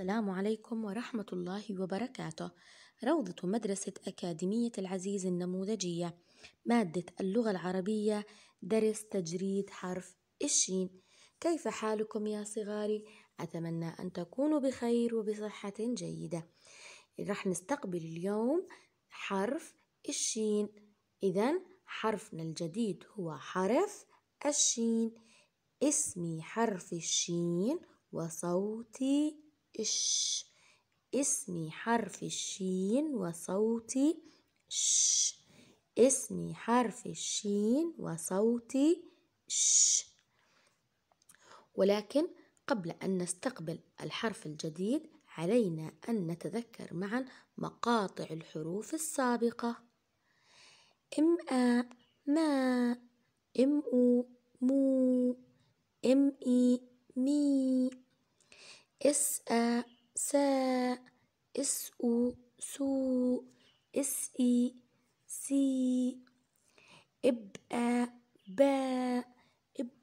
السلام عليكم ورحمة الله وبركاته روضة مدرسة أكاديمية العزيز النموذجية مادة اللغة العربية درس تجريد حرف الشين كيف حالكم يا صغاري؟ أتمنى أن تكونوا بخير وبصحة جيدة رح نستقبل اليوم حرف الشين إذا حرفنا الجديد هو حرف الشين اسمي حرف الشين وصوتي إش اسمي حرف الشين وصوتي ش اسمي حرف الشين وصوتي ش ولكن قبل أن نستقبل الحرف الجديد علينا أن نتذكر معا مقاطع الحروف السابقة إم آ ما إم أو مو إم إي مي اس ا اس او سو اس اي سي اب با باء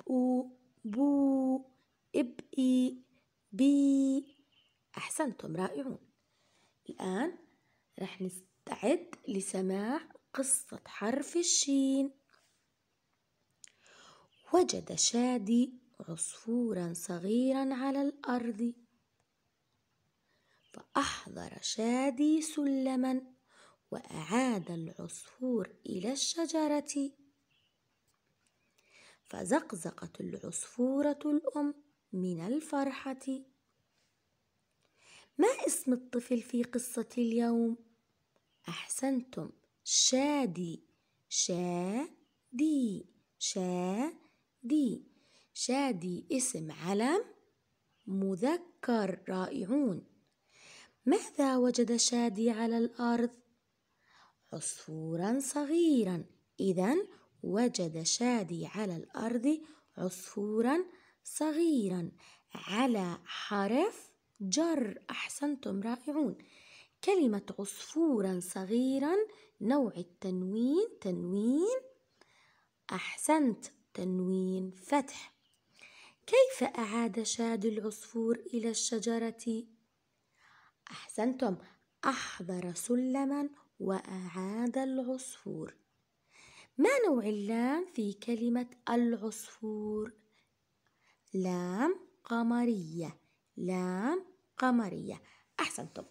او بو اي بي أحسنتم رائعون الآن رح نستعد لسماع قصة حرف الشين وجد شادي عصفورا صغيرا على الأرض أحضر شادي سلما وأعاد العصفور إلى الشجرة فزقزقت العصفورة الأم من الفرحة ما اسم الطفل في قصة اليوم؟ أحسنتم شادي شادي شادي شادي اسم علم مذكر رائعون ماذا وجد شادي على الأرض؟ عصفورا صغيرا إذا وجد شادي على الأرض عصفورا صغيرا على حرف جر أحسنتم رائعون كلمة عصفورا صغيرا نوع التنوين تنوين أحسنت تنوين فتح كيف أعاد شادي العصفور إلى الشجرة أحسنتم أحضر سلما وأعاد العصفور ما نوع اللام في كلمة العصفور؟ لام قمرية لام قمرية أحسنتم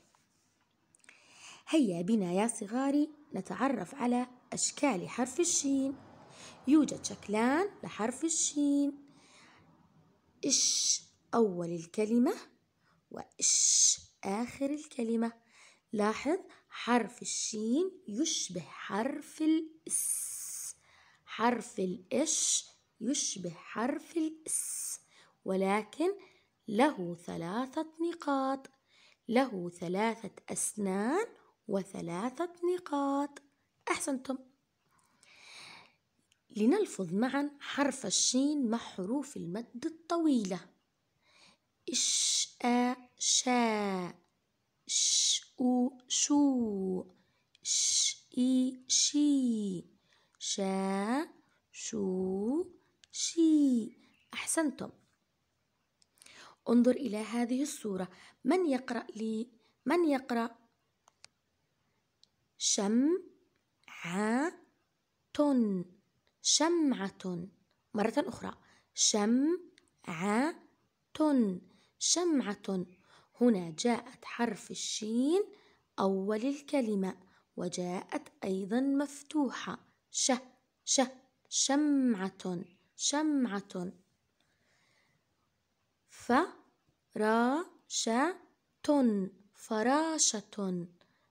هيا بنا يا صغاري نتعرف على أشكال حرف الشين يوجد شكلان لحرف الشين إش أول الكلمة وإش آخر الكلمة لاحظ حرف الشين يشبه حرف الإس حرف الإش يشبه حرف الإس ولكن له ثلاثة نقاط له ثلاثة أسنان وثلاثة نقاط أحسنتم لنلفظ معا حرف الشين مع حروف المد الطويله إش أ شا ش أو شو ش إي شي شا شو شي أحسنتم انظر إلى هذه الصورة من يقرأ لي من يقرأ شم ع تن شمعة مرة أخرى شم ع تن شمعة هنا جاءت حرف الشين أول الكلمة وجاءت أيضا مفتوحة ش ش شمعة شمعة فراشة فراشة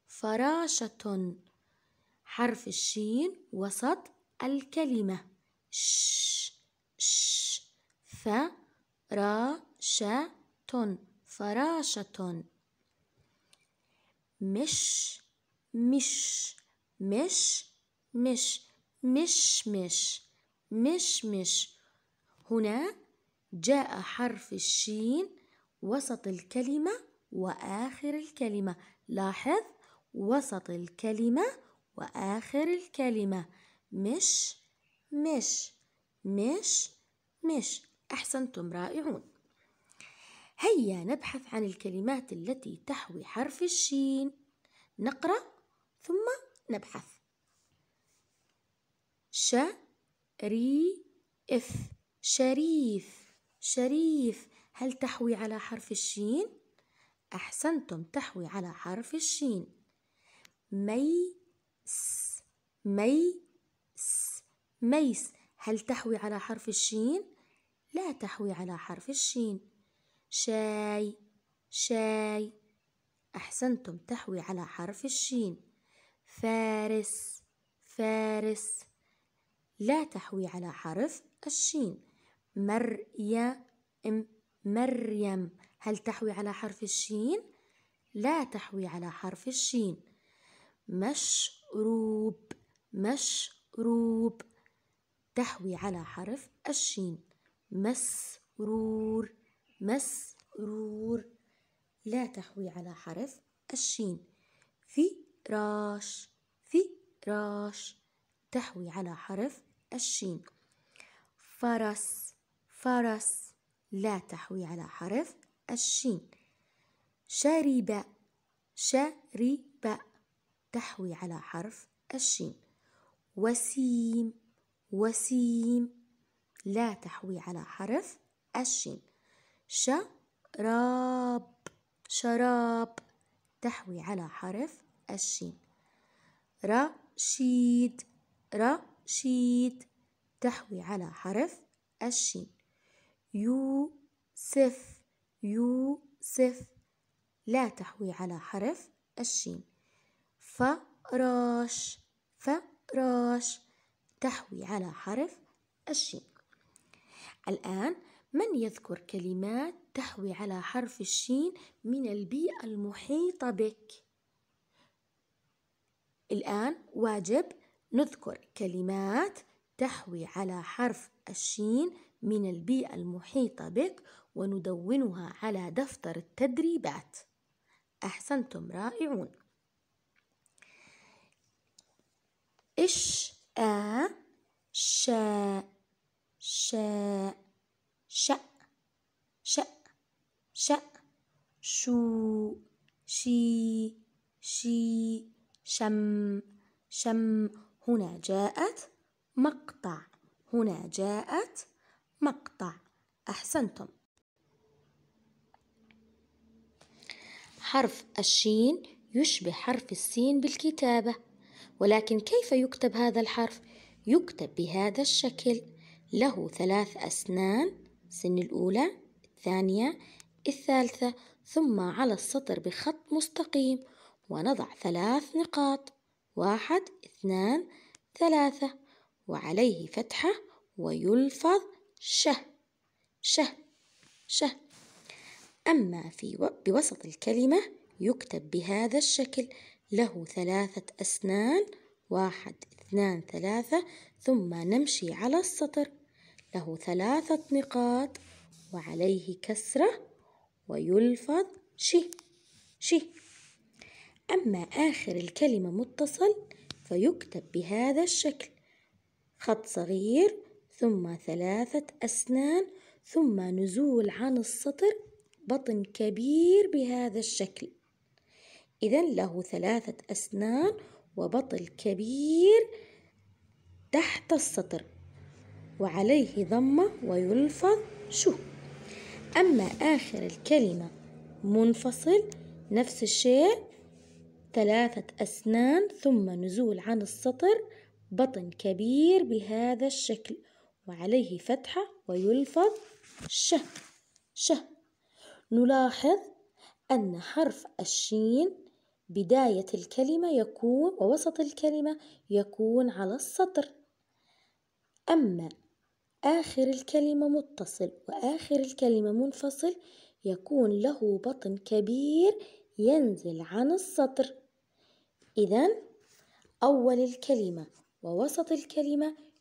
فراشة حرف الشين وسط الكلمة ش ش فراشة فراشة مش مش مش مش مش مش مش مش هنا جاء حرف الشين وسط الكلمة وآخر الكلمة لاحظ وسط الكلمة وآخر الكلمة مش مش مش مش أحسنتم رائعون هيا نبحث عن الكلمات التي تحوي حرف الشين نقرأ ثم نبحث ش ري إف شريف شريف هل تحوي على حرف الشين؟ أحسنتم تحوي على حرف الشين مي س مي س ميس هل تحوي على حرف الشين؟ لا تحوي على حرف الشين شاي شاي أحسنتم تحوي على حرف الشين فارس فارس لا تحوي على حرف الشين مريم مريم هل تحوي على حرف الشين؟ لا تحوي على حرف الشين مشروب مشروب تحوي على حرف الشين مسرور مسرور لا تحوي على حرف الشين في راش تحوي على حرف الشين فرس فرس لا تحوي على حرف الشين شرب شرب تحوي على حرف الشين وسيم وسيم لا تحوي على حرف الشين شراب شراب تحوي على حرف الشين رشيد رشيد تحوي على حرف الشين يوسف يوسف لا تحوي على حرف الشين فراش فراش تحوي على حرف الشين الآن من يذكر كلمات تحوي على حرف الشين من البيئة المحيطة بك؟ الآن واجب نذكر كلمات تحوي على حرف الشين من البيئة المحيطة بك وندونها على دفتر التدريبات. أحسنتم رائعون. إش آ شاء شاء شأ شأ شأ شو شي شي شم شم هنا جاءت مقطع هنا جاءت مقطع أحسنتم حرف الشين يشبه حرف السين بالكتابة ولكن كيف يكتب هذا الحرف؟ يكتب بهذا الشكل له ثلاث أسنان سن الأولى الثانية الثالثة ثم على السطر بخط مستقيم ونضع ثلاث نقاط واحد اثنان ثلاثة وعليه فتحة ويلفظ شه شه شه أما في و... بوسط الكلمة يكتب بهذا الشكل له ثلاثة أسنان واحد اثنان ثلاثة ثم نمشي على السطر له ثلاثة نقاط وعليه كسرة ويلفظ شي شي أما آخر الكلمة متصل فيكتب بهذا الشكل خط صغير ثم ثلاثة أسنان ثم نزول عن السطر بطن كبير بهذا الشكل إذا له ثلاثة أسنان وبطن كبير تحت السطر وعليه ضمة ويلفظ شو أما آخر الكلمة منفصل نفس الشيء ثلاثة أسنان ثم نزول عن السطر بطن كبير بهذا الشكل وعليه فتحة ويلفظ ش ش نلاحظ أن حرف الشين بداية الكلمة يكون ووسط الكلمة يكون على السطر أما آخر الكلمة متصل وآخر الكلمة منفصل يكون له بطن كبير ينزل عن السطر إذا أول الكلمة ووسط الكلمة